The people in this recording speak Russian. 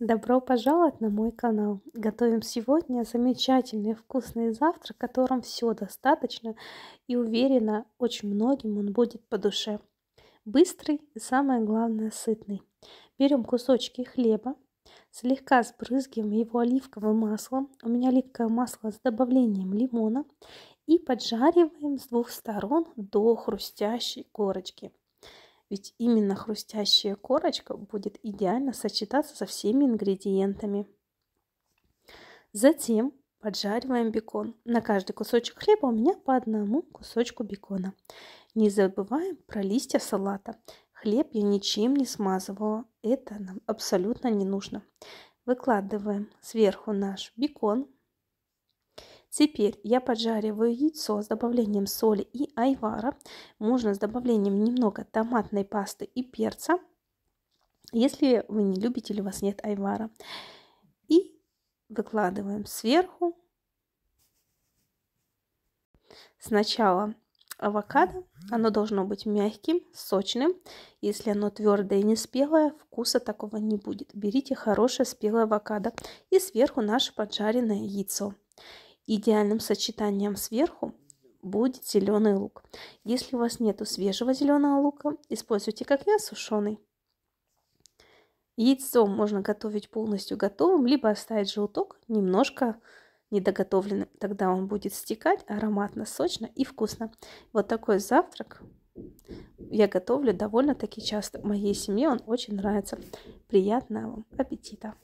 Добро пожаловать на мой канал! Готовим сегодня замечательный вкусный завтрак, в все достаточно и уверена, очень многим он будет по душе. Быстрый и самое главное сытный. Берем кусочки хлеба, слегка сбрызгиваем его оливковым маслом, у меня оливковое масло с добавлением лимона, и поджариваем с двух сторон до хрустящей корочки – ведь именно хрустящая корочка будет идеально сочетаться со всеми ингредиентами. Затем поджариваем бекон. На каждый кусочек хлеба у меня по одному кусочку бекона. Не забываем про листья салата. Хлеб я ничем не смазывала, это нам абсолютно не нужно. Выкладываем сверху наш бекон, Теперь я поджариваю яйцо с добавлением соли и айвара. Можно с добавлением немного томатной пасты и перца, если вы не любите или у вас нет айвара. И выкладываем сверху сначала авокадо. Оно должно быть мягким, сочным. Если оно твердое и не спелое, вкуса такого не будет. Берите хорошее спелое авокадо и сверху наше поджаренное яйцо. Идеальным сочетанием сверху будет зеленый лук. Если у вас нет свежего зеленого лука, используйте как я сушеный. Яйцо можно готовить полностью готовым, либо оставить желток немножко недоготовленным. Тогда он будет стекать ароматно, сочно и вкусно. Вот такой завтрак я готовлю довольно-таки часто. Моей семье он очень нравится. Приятного вам аппетита!